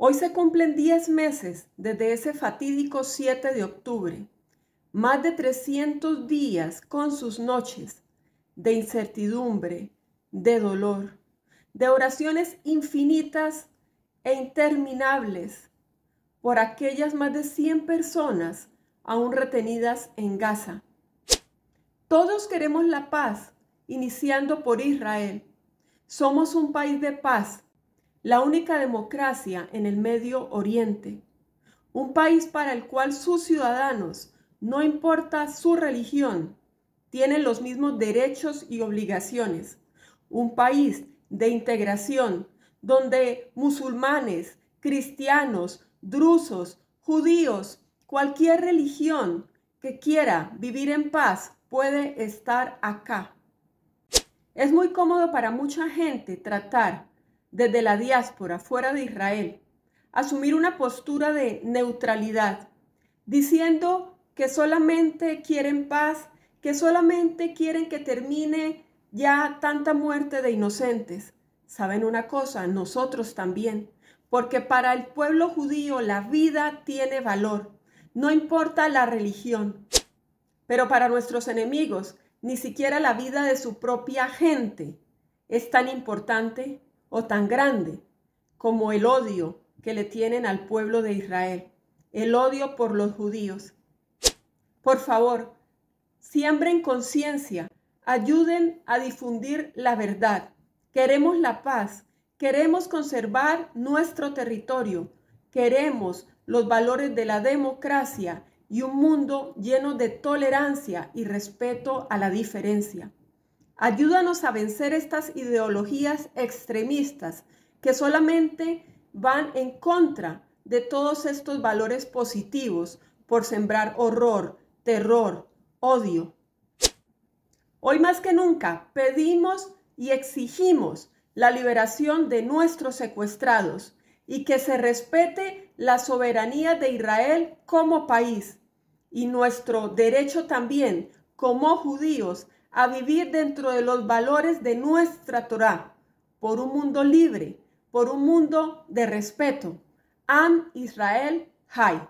Hoy se cumplen 10 meses desde ese fatídico 7 de octubre, más de 300 días con sus noches de incertidumbre, de dolor, de oraciones infinitas e interminables por aquellas más de 100 personas aún retenidas en Gaza. Todos queremos la paz, iniciando por Israel. Somos un país de paz la única democracia en el Medio Oriente, un país para el cual sus ciudadanos, no importa su religión, tienen los mismos derechos y obligaciones, un país de integración donde musulmanes, cristianos, drusos, judíos, cualquier religión que quiera vivir en paz puede estar acá. Es muy cómodo para mucha gente tratar desde la diáspora fuera de Israel, asumir una postura de neutralidad, diciendo que solamente quieren paz, que solamente quieren que termine ya tanta muerte de inocentes. ¿Saben una cosa? Nosotros también, porque para el pueblo judío la vida tiene valor, no importa la religión, pero para nuestros enemigos ni siquiera la vida de su propia gente es tan importante o tan grande como el odio que le tienen al pueblo de Israel, el odio por los judíos. Por favor, siembren conciencia, ayuden a difundir la verdad. Queremos la paz, queremos conservar nuestro territorio, queremos los valores de la democracia y un mundo lleno de tolerancia y respeto a la diferencia. Ayúdanos a vencer estas ideologías extremistas que solamente van en contra de todos estos valores positivos por sembrar horror, terror, odio. Hoy más que nunca pedimos y exigimos la liberación de nuestros secuestrados y que se respete la soberanía de Israel como país y nuestro derecho también como judíos a vivir dentro de los valores de nuestra Torá, por un mundo libre, por un mundo de respeto. Am Israel Hay.